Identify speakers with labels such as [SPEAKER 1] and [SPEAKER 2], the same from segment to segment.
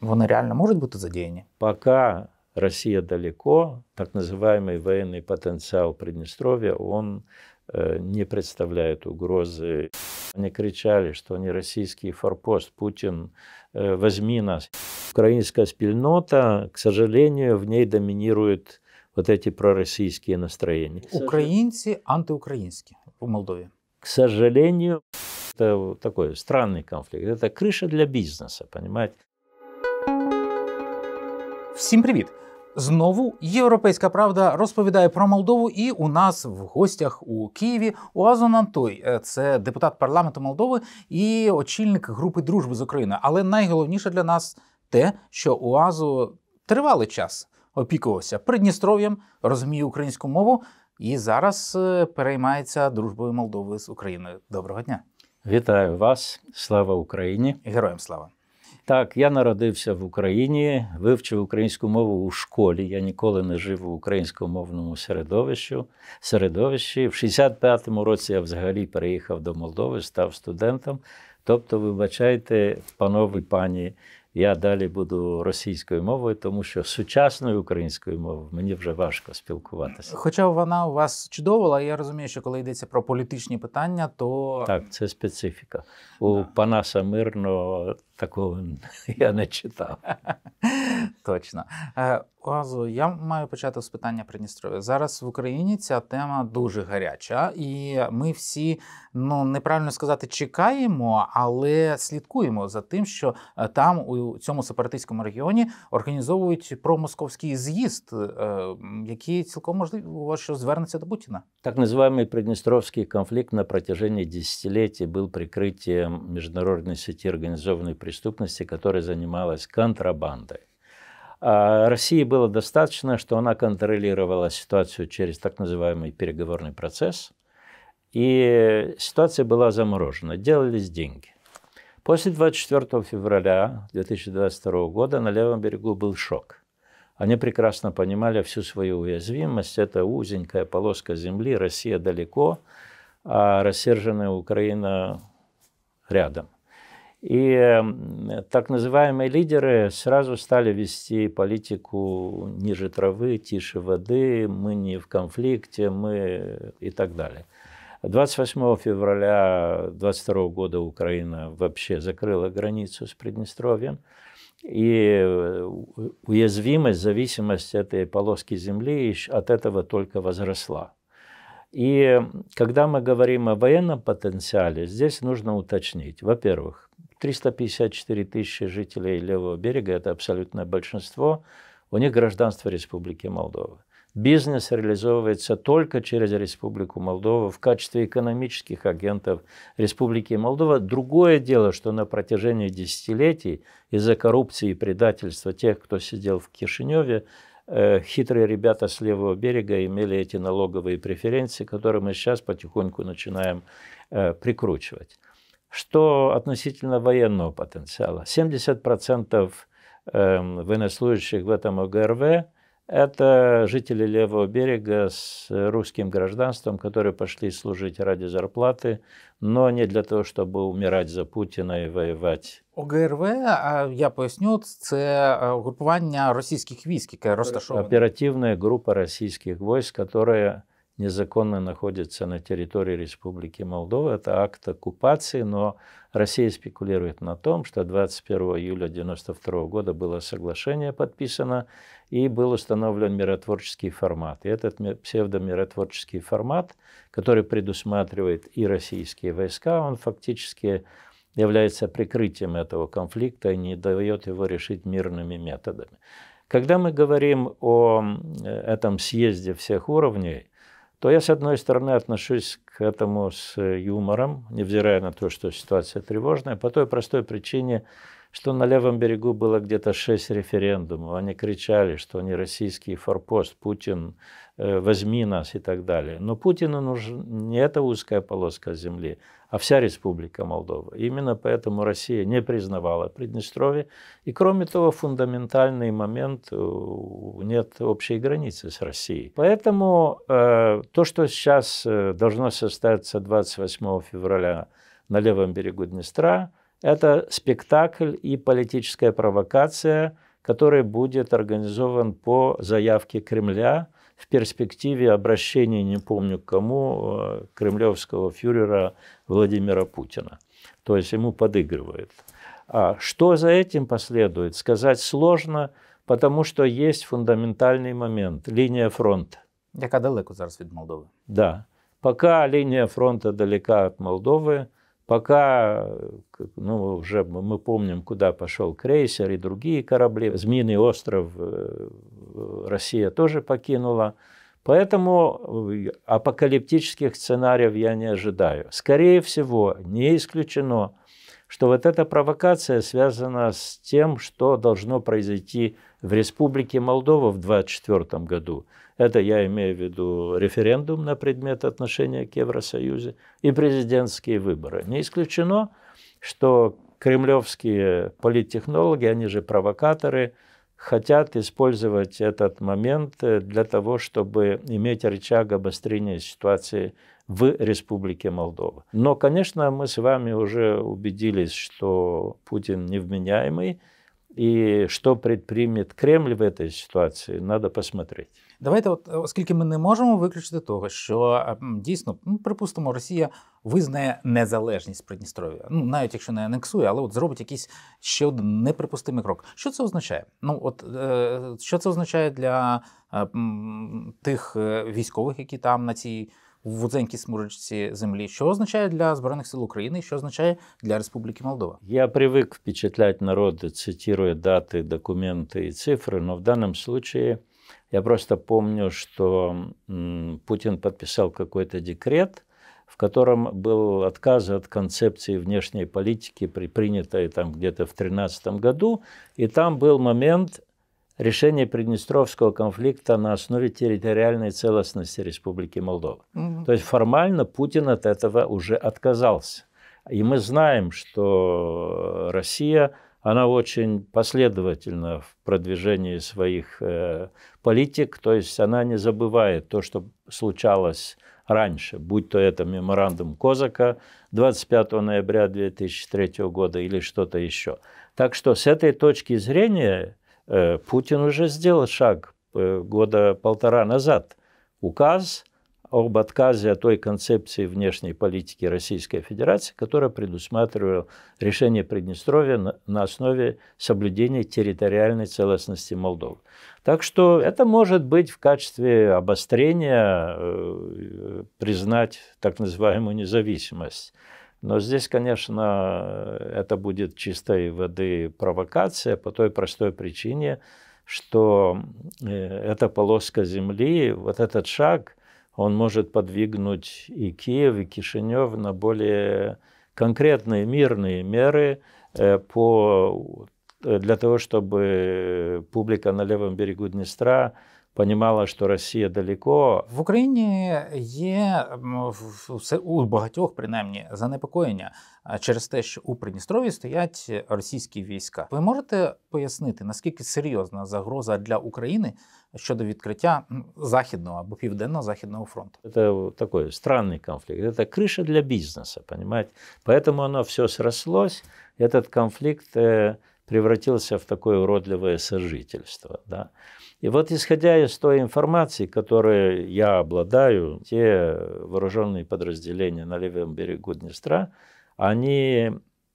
[SPEAKER 1] Вони реально можуть бути
[SPEAKER 2] задіяні? Пока Россия далеко, так называемый военный потенциал Приднестровья, он э, не представляет угрозы. Они кричали, что они российский форпост, Путин, э, возьми нас. Украинская спільнота, к сожалению, в ней доминируют вот эти пророссийские настроения.
[SPEAKER 1] Украинцы
[SPEAKER 2] антиукраинские в Молдове. К сожалению, это такой странный конфликт. Это крыша для бизнеса, понимаете? Всім привіт! Знову європейська правда
[SPEAKER 1] розповідає про Молдову, і у нас в гостях у Києві Уазон Антой. Е, це депутат парламенту Молдови і очільник групи дружби з Україною. Але найголовніше для нас те, що Уазу тривалий час опікувався Придністров'ям, розуміє українську мову і зараз е, переймається дружбою Молдови з Україною. Доброго дня!
[SPEAKER 2] Вітаю вас, слава Україні! Героям слава! Так, я народився в Україні, вивчив українську мову у школі. Я ніколи не жив у українськомовному середовищі. середовищі. В 65-му році я взагалі переїхав до Молдови, став студентом. Тобто, вибачайте, панове пані, я далі буду російською мовою, тому що сучасною українською мовою мені вже важко спілкуватися.
[SPEAKER 1] Хоча вона у вас чудовила, я розумію, що коли йдеться про політичні питання, то так
[SPEAKER 2] це специфіка. У да. Панаса Мирно Такого я не читав.
[SPEAKER 1] Точно. Е, Лазу, я маю почати з питання Придністров'я. Зараз в Україні ця тема дуже гаряча, і ми всі, ну неправильно сказати, чекаємо, але слідкуємо за тим, що е, там, у цьому сепаратистському регіоні, організовують промосковський з'їзд, е, який цілком можливо, що звернеться до Путіна.
[SPEAKER 2] Так називаємо Придністровський конфлікт на протяжении десятилетий був прикриттям міжнародної сеті організованої преступности, которая занималась контрабандой. А России было достаточно, что она контролировала ситуацию через так называемый переговорный процесс, и ситуация была заморожена, делались деньги. После 24 февраля 2022 года на левом берегу был шок. Они прекрасно понимали всю свою уязвимость. Это узенькая полоска земли, Россия далеко, а рассерженная Украина рядом. И так называемые лидеры сразу стали вести политику ниже травы, тише воды, мы не в конфликте, мы и так далее. 28 февраля 22 года Украина вообще закрыла границу с Приднестровьем. И э, уязвимость, зависимость этой полоски земли от этого только возросла. И когда мы говорим о военном потенциале, здесь нужно уточнить. Во-первых, 354 тысячи жителей левого берега, это абсолютное большинство, у них гражданство Республики Молдова. Бизнес реализовывается только через Республику Молдова в качестве экономических агентов Республики Молдова. Другое дело, что на протяжении десятилетий из-за коррупции и предательства тех, кто сидел в Кишиневе, э, хитрые ребята с левого берега имели эти налоговые преференции, которые мы сейчас потихоньку начинаем э, прикручивать. Что относительно военного потенциала? 70% эм, военнослужащих в этом ОГРВ – это жители левого берега с русским гражданством, которые пошли служить ради зарплаты, но не для того, чтобы умирать за Путина и воевать.
[SPEAKER 1] ОГРВ, а я поясню, это групування российских войск, яке розташоване.
[SPEAKER 2] Оперативная группа российских войск, которая незаконно находится на территории Республики Молдова. Это акт оккупации, но Россия спекулирует на том, что 21 июля 1992 года было соглашение подписано и был установлен миротворческий формат. И этот псевдомиротворческий формат, который предусматривает и российские войска, он фактически является прикрытием этого конфликта и не дает его решить мирными методами. Когда мы говорим о э, этом съезде всех уровней, то я, с одной стороны, отношусь к этому с юмором, невзирая на то, что ситуация тревожная, по той простой причине, что на левом берегу было где-то шесть референдумов. Они кричали, что они российский форпост, Путин, э, возьми нас и так далее. Но Путину нужна не эта узкая полоска земли, а вся Республика Молдова. Именно поэтому Россия не признавала Приднестровье. И кроме того, фундаментальный момент, э, нет общей границы с Россией. Поэтому э, то, что сейчас э, должно состояться 28 февраля на левом берегу Днестра, это спектакль и политическая провокация, который будет организован по заявке Кремля – в перспективе обращения, не помню к кому, э, кремлевского фюрера Владимира Путина. То есть ему подыгрывает. А что за этим последует, сказать сложно, потому что есть фундаментальный момент лінія фронту.
[SPEAKER 1] Яка далеко зараз від Молдови?
[SPEAKER 2] Да. пока линия фронта далека от Молдовы. Пока, ну, уже мы помним, куда пошел крейсер и другие корабли. Змеиный остров э, Россия тоже покинула. Поэтому э, апокалиптических сценариев я не ожидаю. Скорее всего, не исключено, что вот эта провокация связана с тем, что должно произойти в Республике Молдова в 2024 году. Это я имею в виду референдум на предмет отношения к Евросоюзу и президентские выборы. Не исключено, что кремлевские политтехнологи, они же провокаторы, хотят использовать этот момент э, для того, чтобы иметь рычаг обострения ситуации в Республике Молдова. Но, конечно, мы с вами уже убедились, что Путин невменяемый, и что предпримет Кремль в этой ситуации, надо посмотреть.
[SPEAKER 1] Давайте, от, оскільки ми не можемо виключити того, що ем, дійсно, ну, припустимо, Росія визнає незалежність Придністров'я. Ну, навіть якщо не анексує, але от зробить якийсь ще один неприпустимий крок. Що це означає? Ну, от е, що це означає для ем, е, тих військових, які там на цій вузенькій смурочці землі? Що означає для Збройних сил України? Що означає для Республіки Молдова?
[SPEAKER 2] Я привик впечатлять народ, цитируя дати, документи і цифри, але в даному случае Я просто помню, что Путин подписал какой-то декрет, в котором был отказ от концепции внешней политики, принятой там где-то в 2013 году, и там был момент решения Приднестровского конфликта на основе территориальной целостности Республики Молдова. Угу. То есть формально Путин от этого уже отказался. И мы знаем, что э, Россия она очень последовательна в продвижении своих э, политик, то есть она не забывает то, что случалось раньше, будь то это меморандум Козака 25 ноября 2003 года или что-то еще. Так что с этой точки зрения э, Путин уже сделал шаг э, года полтора назад. Указ об отказе от той концепции внешней политики Российской Федерации, которая предусматривала решение Приднестровья на основе соблюдения территориальной целостности Молдовы. Так что это может быть в качестве обострения э, признать так называемую независимость. Но здесь, конечно, это будет чистой воды провокация по той простой причине, что э, эта полоска земли, вот этот шаг – он может подвигнуть и Киев, и Кишинев на более конкретные мирные меры э, по, э, для того, чтобы публика на левом берегу Днестра Понімала, що Росія далеко
[SPEAKER 1] в Україні є все у багатьох, принаймні, занепокоєння через те, що у Придністрові стоять російські війська. Ви можете пояснити наскільки серйозна загроза для України щодо відкриття західного або південно-західного фронту?
[SPEAKER 2] Це такий странний конфлікт. Це криша для бізнесу, розумієте? Тому воно все срослось. Этот конфлікт. Е, превратился в такое уродливое сожительство. Да? И вот исходя из той информации, которой я обладаю, те вооруженные подразделения на левом берегу Днестра, они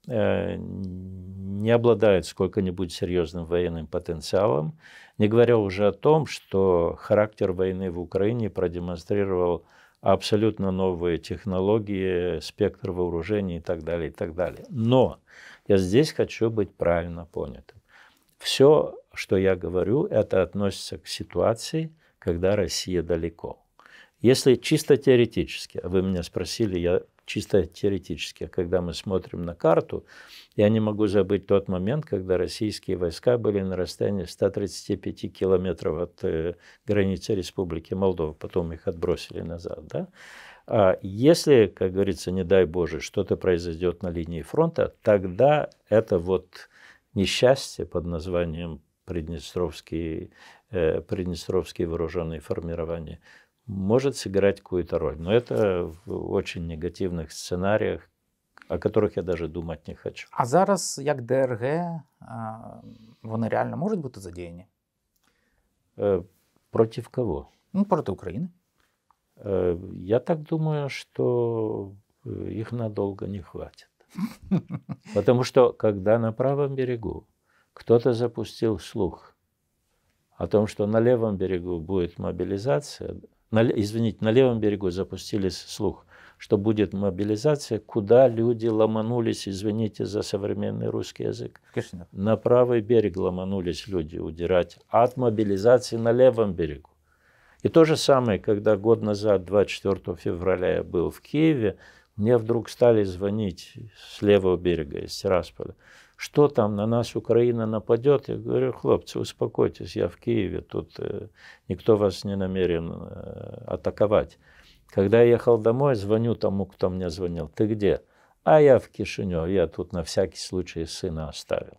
[SPEAKER 2] э, не обладают сколько-нибудь серьезным военным потенциалом, не говоря уже о том, что характер войны в Украине продемонстрировал абсолютно новые технологии, спектр вооружений и так далее, и так далее. Но я здесь хочу быть правильно понятым. Все, что я говорю, это относится к ситуации, когда Россия далеко. Если чисто теоретически, вы меня спросили, я чисто теоретически, когда мы смотрим на карту, я не могу забыть тот момент, когда российские войска были на расстоянии 135 километров от э, границы Республики Молдова, потом их отбросили назад, да? А Если, как говорится, не дай Боже, что-то произойдет на линии фронта, тогда это вот несчастье под названием Приднестровские, э, Приднестровские вооруженные формирования может сыграть какую-то роль. Но это в очень негативных сценариях, о которых я даже думать не хочу.
[SPEAKER 1] А зараз, как ДРГ, а, вони реально
[SPEAKER 2] можуть бути задіяні? Против кого? Ну, против Украины. Э, я так думаю, что э, их надолго не хватит. Потому что, когда на правом берегу кто-то запустил слух о том, что на левом берегу будет мобилизация, на, извините, на левом берегу запустили слух, что будет мобилизация, куда люди ломанулись, извините за современный русский язык. Кишинев. На правый берег ломанулись люди удирать от мобилизации на левом берегу. И то же самое, когда год назад, 24 февраля, я был в Киеве, мне вдруг стали звонить с левого берега, из Тирасполя. Что там, на нас Украина нападет? Я говорю, хлопцы, успокойтесь, я в Киеве, тут э, никто вас не намерен э, атаковать. Когда я ехал домой, звоню тому, кто мне звонил, ты где? А я в Кишиневе. я тут на всякий случай сына оставил.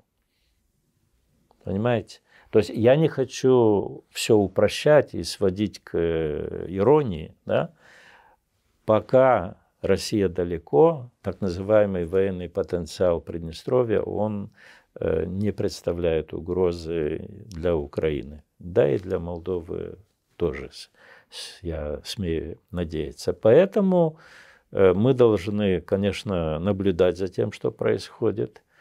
[SPEAKER 2] Понимаете? То есть я не хочу все упрощать и сводить к э, иронии. Да? Пока Россия далеко, так называемый военный потенциал Приднестровья, он э, не представляет угрозы для Украины. Да и для Молдовы тоже, я смею надеяться. Поэтому э, мы должны, конечно, наблюдать за тем, что происходит –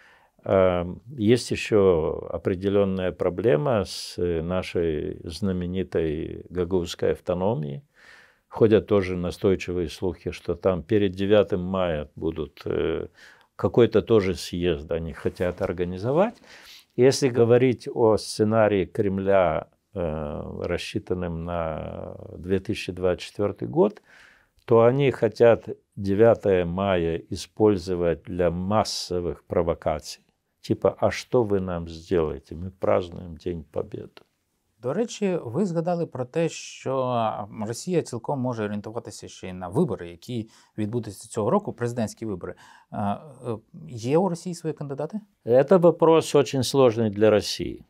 [SPEAKER 2] Эм, есть еще определенная проблема с э, нашей знаменитой Гагаузской автономией. Ходят тоже настойчивые слухи, что там перед 9 мая будут э, какой-то тоже съезд они хотят организовать. Если говорить о сценарии Кремля, э, рассчитанным на 2024 год, то они хотят 9 мая использовать для массовых провокаций типа, а что ви нам зробите? Ми празднуємо День победы.
[SPEAKER 1] До речі, ви згадали про те, що Росія цілком може орієнтуватися ще й на вибори, які відбудуться цього року, президентські вибори. А, є у Росії свої кандидати?
[SPEAKER 2] Це вопрос дуже сложный для Росії.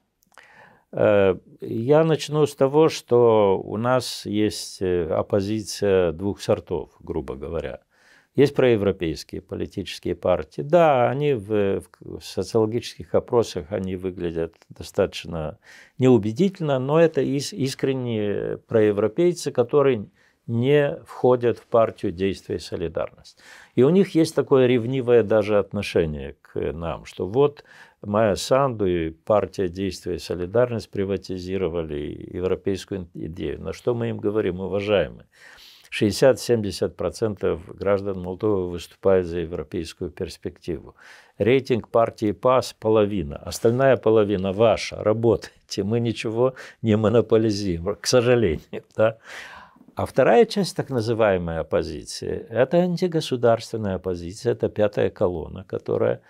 [SPEAKER 2] Э, я начну с того, что у нас есть э, оппозиция двух сортов, грубо говоря – есть проевропейские политические партии. Да, они в, в социологических опросах они выглядят достаточно неубедительно, но это искренние проевропейцы, которые не входят в партию действия и солидарность. И у них есть такое ревнивое даже отношение к нам, что вот Майя Санду и партия действия и солидарность приватизировали европейскую идею. На что мы им говорим, уважаемые? 60-70% граждан Молдовы выступают за европейскую перспективу. Рейтинг партии ПАС – половина, остальная половина ваша, работайте, мы ничего не монополизируем, к сожалению. Да? А вторая часть так называемой оппозиции – это антигосударственная оппозиция, это пятая колонна, которая…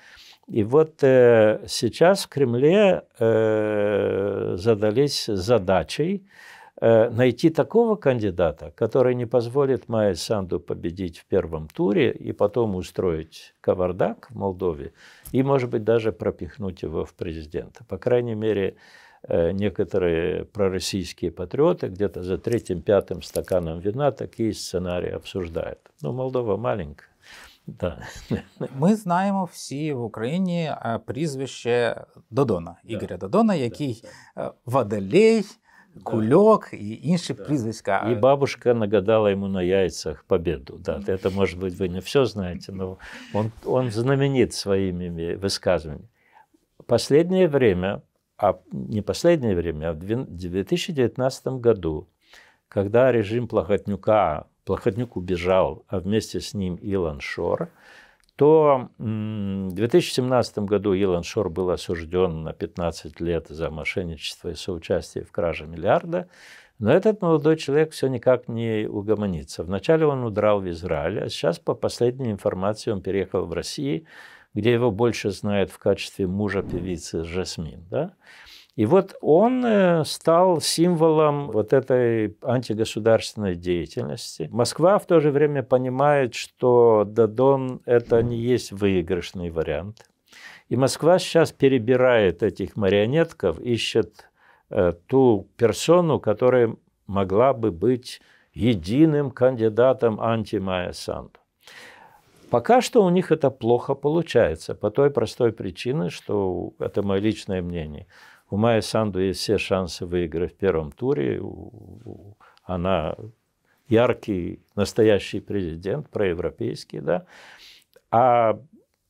[SPEAKER 2] И вот э, сейчас в Кремле э, задались задачей Э, найти такого кандидата, который не позволит Майя Санду победить в первом туре и потом устроить кавардак в Молдове и, может быть, даже пропихнуть его в президента. По крайней мере, э, некоторые пророссийские патриоты где-то за третьим-пятым стаканом вина такие сценарии обсуждают. Но ну, Молдова маленькая. Да. Ми
[SPEAKER 1] знаємо всі в Украине э, прізвище Додона, Ігоря Додона, який
[SPEAKER 2] водолей кульок и інші да. прізвиська. І бабушка нагадала йому на яйцах победу. Да, это, может быть, вы не все знаете, но он, он знаменит своими высказываниями. Последнее время, а не последнее время, а в 2019 году, когда режим Плохотнюка, Плохотнюк убежал, а вместе с ним Илон Шор – то в 2017 году Илон Шор был осужден на 15 лет за мошенничество и соучастие в краже миллиарда. Но этот молодой человек все никак не угомонится. Вначале он удрал в Израиль, а сейчас, по последней информации, он переехал в Россию, где его больше знают в качестве мужа певицы Жасмин. Да? И вот он э, стал символом вот этой антигосударственной деятельности. Москва в то же время понимает, что Дадон – это не есть выигрышный вариант. И Москва сейчас перебирает этих марионетков, ищет э, ту персону, которая могла бы быть единым кандидатом анти-Майя Санду. Пока что у них это плохо получается, по той простой причине, что это мое личное мнение – у Майи Санду есть все шансы выиграть в первом туре. Она яркий, настоящий президент, проевропейский, да. А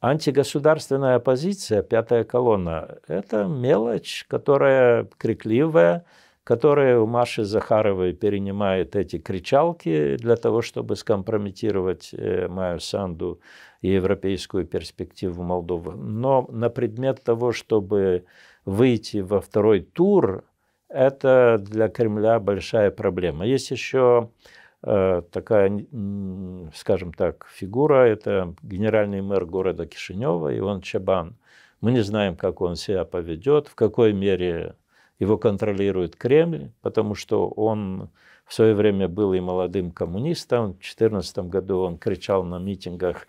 [SPEAKER 2] антигосударственная оппозиция, пятая колонна, это мелочь, которая крикливая, которая у Маши Захаровой перенимает эти кричалки для того, чтобы скомпрометировать э, Майю Санду и европейскую перспективу Молдовы. Но на предмет того, чтобы выйти во второй тур, это для Кремля большая проблема. Есть еще э, такая, скажем так, фигура, это генеральный мэр города Кишинева Иван Чабан. Мы не знаем, как он себя поведет, в какой мере его контролирует Кремль, потому что он в свое время был и молодым коммунистом. В 2014 году он кричал на митингах,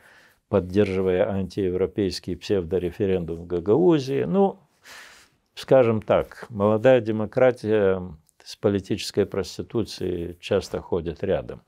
[SPEAKER 2] поддерживая антиевропейский псевдореферендум в Гагаузии. Ну, скажем так, молодая демократия с политической проституцией часто ходит рядом.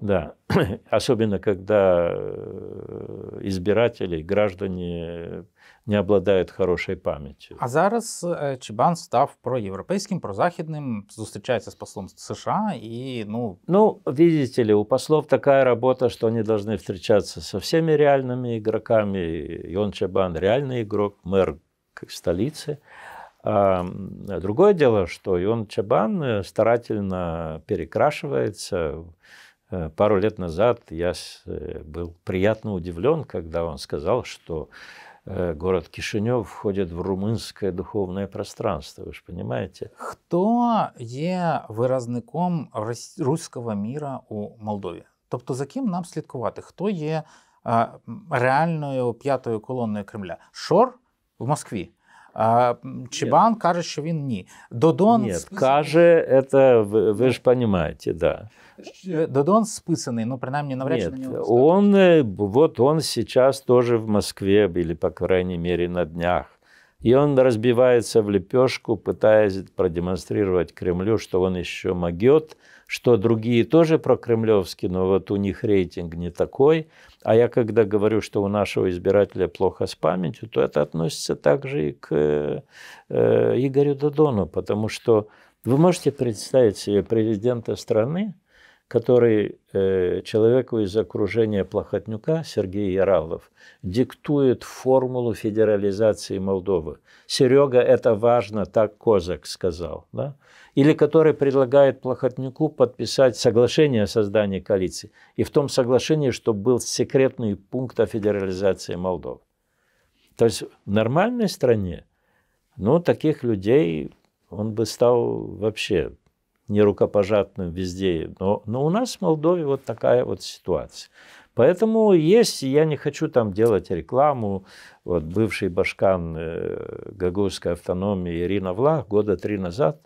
[SPEAKER 2] Да, особенно когда э, избиратели, граждане не обладают хорошей памятью.
[SPEAKER 1] А зараз э, Чебан став проевропейским, прозахидным, встречается с послом США и ну.
[SPEAKER 2] Ну, видите ли, у послов такая работа, что они должны встречаться со всеми реальными игроками. Йон Чебан реальный игрок, мэр столицы. Другое дело, что Ион Чабан э, старательно перекрашивается. Э, пару лет назад я э, был приятно удивлен, когда он сказал, что город Кишинев входит в румынское духовное пространство, вы же понимаете.
[SPEAKER 1] Кто є виразником русского мира у Молдові? Тобто за кем нам следковать? Кто є а, реальною п'ятою колонною Кремля? Шор в Москве. А, Чебан Нет. каже, що він ні. Додон Ні,
[SPEAKER 2] каже, это, ви, ви ж розумієте, да.
[SPEAKER 1] Додон списаний, ну, принаймні, навряд чи на нього.
[SPEAKER 2] Он, э, вот он сейчас тоже в Москве, или, по крайней мере, на днях. И он разбивается в лепешку, пытаясь продемонстрировать Кремлю, что он еще могет, что другие тоже про кремлевский, но вот у них рейтинг не такой. А я когда говорю, что у нашего избирателя плохо с памятью, то это относится также и к э, Игорю Додону, потому что вы можете представить себе президента страны, который э, человеку из окружения Плохотнюка, Сергей Яравлов, диктует формулу федерализации Молдовы. Серега, это важно, так Козак сказал. Да? Или который предлагает Плохотнюку подписать соглашение о создании коалиции. И в том соглашении, что был секретный пункт о федерализации Молдовы. То есть в нормальной стране, ну, таких людей он бы стал вообще не везде. Но, но у нас в Молдове вот такая вот ситуация. Поэтому есть, я не хочу там делать рекламу, вот бывший башкан э, гагузской автономии Ирина Влах года три назад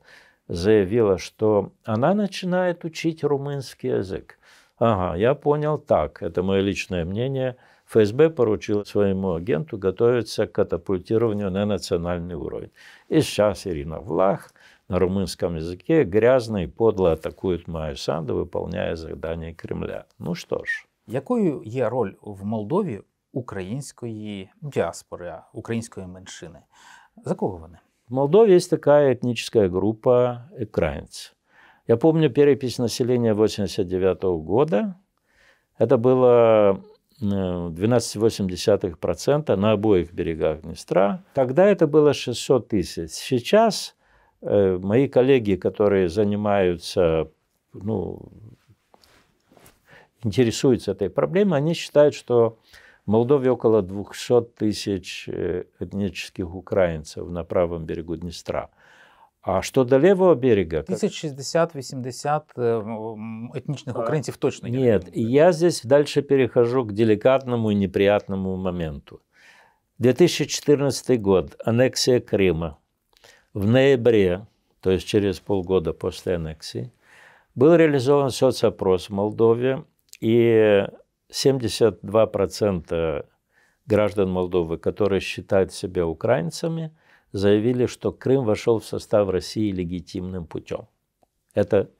[SPEAKER 2] заявила, что она начинает учить румынский язык. Ага, я понял так, это мое личное мнение. ФСБ поручил своему агенту готовиться к катапультированию на национальный уровень. И сейчас Ирина Влах – на румынском языке грязно и подло атакуют Майю Санду, выполняя задания Кремля. Ну что ж,
[SPEAKER 1] якою є роль в Молдові української діаспори, української меншини?
[SPEAKER 2] За кого вони? В Молдове есть такая этническая группа украинцев. Я помню перепись населения 89 -го года. Это было 12,8% э, на обоих берегах Днестра. Тогда это было 600 тысяч. Сейчас Э, мои коллеги, которые занимаются, ну, интересуются этой проблемой, они считают, что в Молдове около 200 тысяч э, этнических украинцев на правом берегу Днестра. А что до левого берега?
[SPEAKER 1] 1060-80 э, этничных а, украинцев
[SPEAKER 2] точно. Нет, я здесь дальше перехожу к деликатному и неприятному моменту. 2014 год, аннексия Крыма – в ноябре, то есть через полгода после аннексии, был реализован соцопрос в Молдове, и 72% граждан Молдовы, которые считают себя украинцами, заявили, что Крым вошел в состав России легитимным путем. Это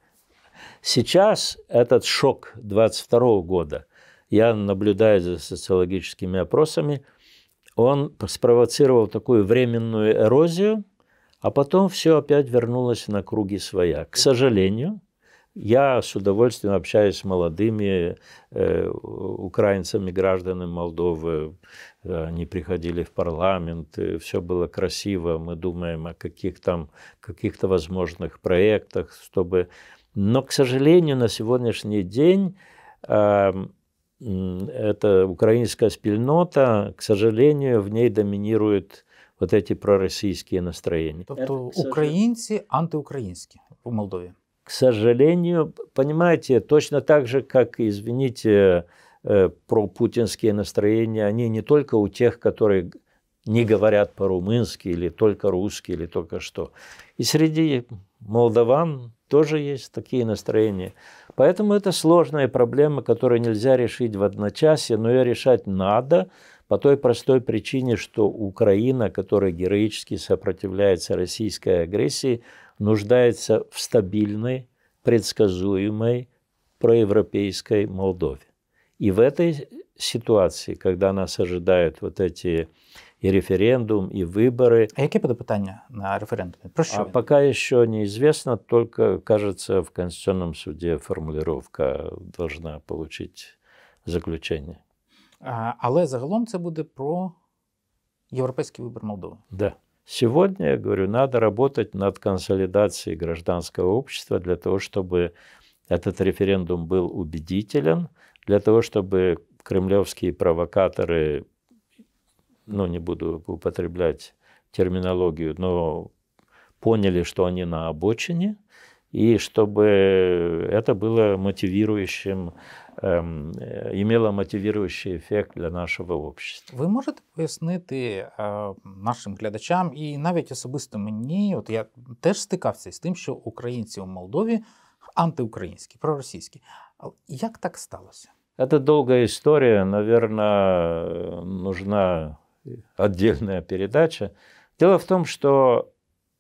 [SPEAKER 2] сейчас этот шок 22 года, я наблюдаю за социологическими опросами, он спровоцировал такую временную эрозию – а потом все опять вернулось на круги своя. К сожалению, я с удовольствием общаюсь с молодыми э, украинцами, гражданами Молдовы. Они приходили в парламент, все было красиво. Мы думаем о каких там, каких-то возможных проектах, чтобы... Но, к сожалению, на сегодняшний день э, эм, эта украинская спильнота, к сожалению, в ней доминирует вот эти пророссийские настроения. То
[SPEAKER 1] есть украинцы антиукраинские в Молдове.
[SPEAKER 2] К сожалению, понимаете, точно так же, как, извините, э, пропутинские настроения, они не только у тех, которые не говорят по-румынски или только русский или только что. И среди молдаван тоже есть такие настроения. Поэтому это сложная проблема, которую нельзя решить в одночасье, но ее решать надо – по той простой причине, что Украина, которая героически сопротивляется российской агрессии, нуждается в стабильной, предсказуемой проевропейской Молдове. И в этой ситуации, когда нас ожидают вот эти и референдум, и выборы, А
[SPEAKER 1] яке буде питання на референдуме? Про А
[SPEAKER 2] пока еще неизвестно. Только, кажется, в конституционном суде формулировка должна получить заключение.
[SPEAKER 1] А, але загалом це буде про європейський вибір Молдови.
[SPEAKER 2] Да. Сегодня, я говорю, надо работать над консолидацией гражданского общества для того, чтобы этот референдум был убедителен, для того, чтобы кремлевские провокаторы, ну, не буду употреблять терминологию, но поняли, что они на обочине, и чтобы это было мотивирующим Эм, э, имела мотивирующий эффект для нашего общества.
[SPEAKER 1] Ви можете пояснити э, нашим глядачам і навіть особисто мені, от я теж стикався з тим, що українці у Молдові антиукраїнські, проросійські. А як так сталося?
[SPEAKER 2] Это долгая история, наверное, нужна отдельная передача. Дело в том, что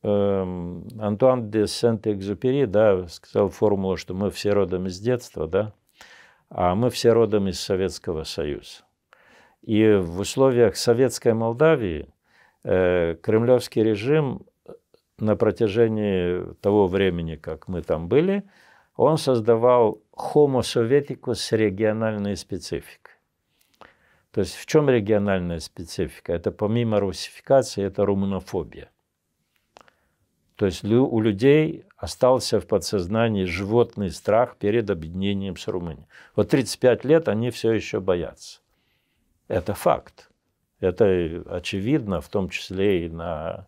[SPEAKER 2] э, Антуан де Сент-Экзюпери да, сказал формулу, что мы все родом из детства, да, а мы все родом из Советского Союза. И в условиях советской Молдавии э, кремлевский режим э, на протяжении того времени, как мы там были, он создавал homo советику с региональной спецификой. То есть в чем региональная специфика? Это помимо русификации, это румунофобия. То есть у людей остался в подсознании животный страх перед объединением с Румынией. Вот 35 лет они все еще боятся. Это факт. Это э, очевидно, в том числе и на,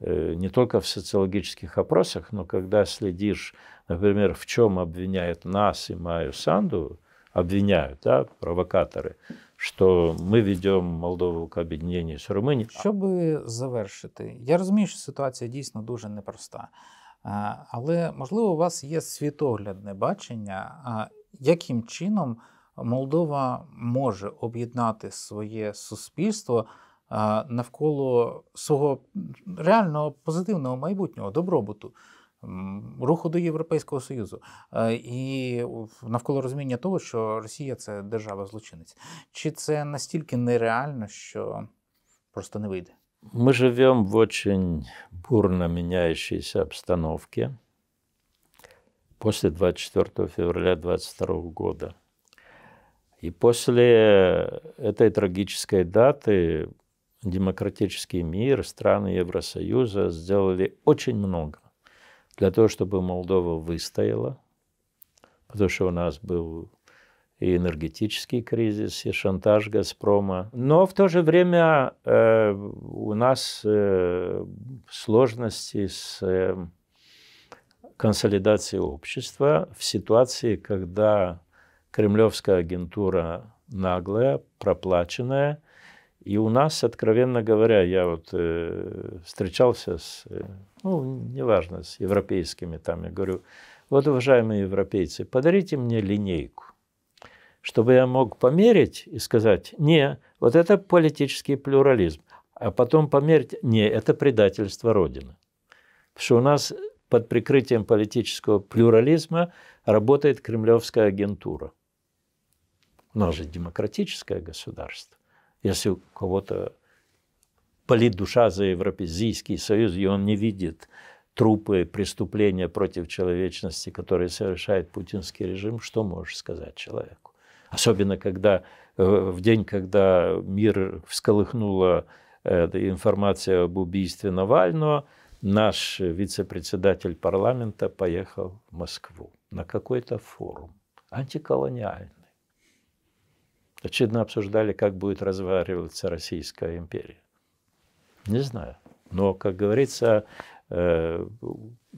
[SPEAKER 2] э, не только в социологических опросах, но когда следишь, например, в чем обвиняют нас и Маю Санду, обвиняют да, провокаторы, Що ми ведем Молдову к объединению с Румынией. Щоб завершити,
[SPEAKER 1] я розумію, що ситуація дійсно дуже непроста. Але можливо, у вас є світоглядне бачення, яким чином Молдова може об'єднати своє суспільство навколо свого реального позитивного майбутнього добробуту. руху до Європейського Союзу і навколо розуміння того, що Росія це держава-злочинець. Чи це настільки нереально, що просто не вийде?
[SPEAKER 2] Мы живем в очень бурно меняющейся обстановке после 24 февраля 2022 года. И после этой трагической даты демократический мир, страны Евросоюза сделали очень много для того, чтобы Молдова выстояла, потому что у нас был и энергетический кризис, и шантаж «Газпрома». Но в то же время э, у нас э, сложности с э, консолидацией общества в ситуации, когда кремлевская агентура наглая, проплаченная. И у нас, откровенно говоря, я вот э, встречался с э, ну, неважно, с европейскими там, я говорю, вот, уважаемые европейцы, подарите мне линейку, чтобы я мог померить и сказать, не, вот это политический плюрализм, а потом померить, не, это предательство Родины. Потому что у нас под прикрытием политического плюрализма работает кремлевская агентура. У нас же демократическое государство. Если у кого-то политдуша за Европейский Союз, и он не видит трупы преступления против человечности, которые совершает путинский режим, что можешь сказать человеку? Особенно когда э, в день, когда мир всколыхнула э, информация об убийстве Навального, наш вице-председатель парламента поехал в Москву на какой-то форум антиколониальный. Очевидно, обсуждали, как будет развариваться Российская империя. Не знаю. Но, как говорится, э,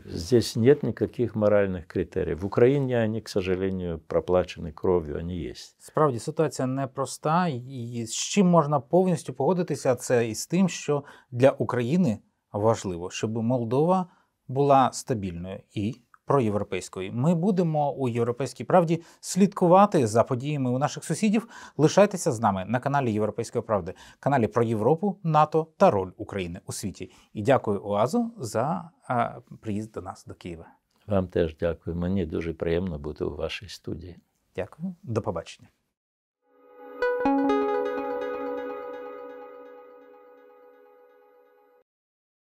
[SPEAKER 2] здесь нет никаких моральных критериев. В Украине они, к сожалению, проплачені кров'ю, вони є.
[SPEAKER 1] Справді ситуація непроста, і з чим можна повністю погодитися, це і з тим, що для України важливо, щоб Молдова була стабільною і проєвропейської. Ми будемо у європейській правді слідкувати за подіями у наших сусідів. Лишайтеся з нами на каналі Європейської правди, каналі про Європу, НАТО та роль України у світі. І дякую Оазу за а, е, приїзд до нас до Києва.
[SPEAKER 2] Вам теж дякую. Мені дуже приємно бути у вашій студії. Дякую, до побачення.